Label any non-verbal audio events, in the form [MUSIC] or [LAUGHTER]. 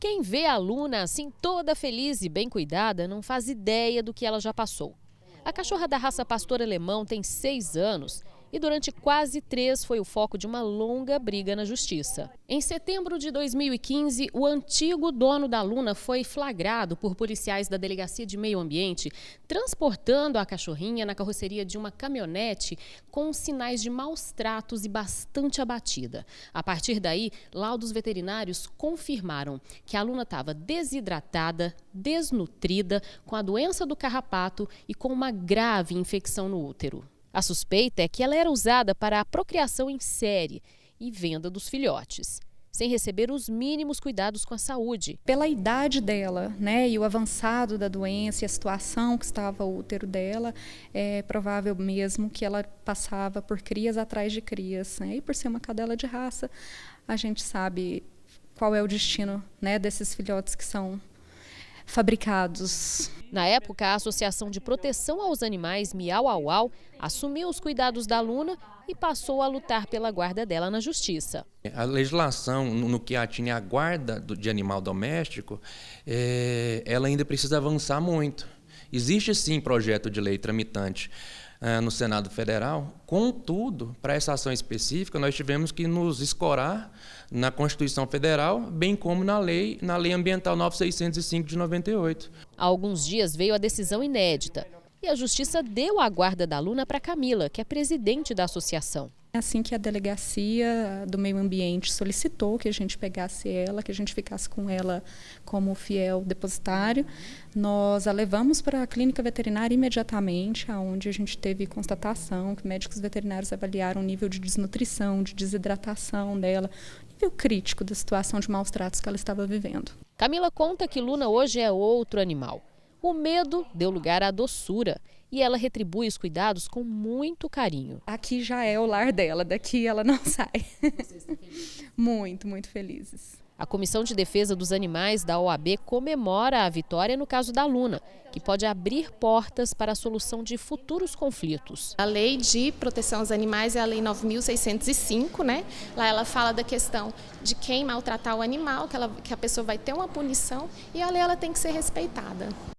Quem vê a Luna assim toda feliz e bem cuidada não faz ideia do que ela já passou. A cachorra da raça pastor alemão tem seis anos e durante quase três foi o foco de uma longa briga na justiça. Em setembro de 2015, o antigo dono da Luna foi flagrado por policiais da Delegacia de Meio Ambiente transportando a cachorrinha na carroceria de uma caminhonete com sinais de maus tratos e bastante abatida. A partir daí, laudos veterinários confirmaram que a Luna estava desidratada, desnutrida, com a doença do carrapato e com uma grave infecção no útero. A suspeita é que ela era usada para a procriação em série e venda dos filhotes sem receber os mínimos cuidados com a saúde. Pela idade dela, né, e o avançado da doença, e a situação que estava o útero dela, é provável mesmo que ela passava por crias atrás de crias, né, e por ser uma cadela de raça, a gente sabe qual é o destino, né, desses filhotes que são fabricados. Na época, a Associação de Proteção aos Animais Miau Au Au assumiu os cuidados da Luna e passou a lutar pela guarda dela na justiça. A legislação no que atinge a guarda de animal doméstico, eh, ela ainda precisa avançar muito. Existe sim projeto de lei tramitante uh, no Senado Federal, contudo, para essa ação específica, nós tivemos que nos escorar na Constituição Federal, bem como na lei, na Lei Ambiental 9605 de 98. Há alguns dias veio a decisão inédita e a justiça deu a guarda da luna para Camila, que é presidente da associação. É assim que a delegacia do meio ambiente solicitou que a gente pegasse ela, que a gente ficasse com ela como fiel depositário, nós a levamos para a clínica veterinária imediatamente, aonde a gente teve constatação que médicos veterinários avaliaram o nível de desnutrição, de desidratação dela, nível crítico da situação de maus tratos que ela estava vivendo. Camila conta que Luna hoje é outro animal. O medo deu lugar à doçura e ela retribui os cuidados com muito carinho. Aqui já é o lar dela, daqui ela não [LAUGHS] sai. muito, muito felizes. A Comissão de Defesa dos Animais da OAB comemora a vitória no caso da Luna, que pode abrir portas para a solução de futuros conflitos. A Lei de Proteção aos Animais é a Lei 9.605, né? Lá ela fala da questão de quem maltratar o animal, que, ela, que a pessoa vai ter uma punição, e a lei ela tem que ser respeitada.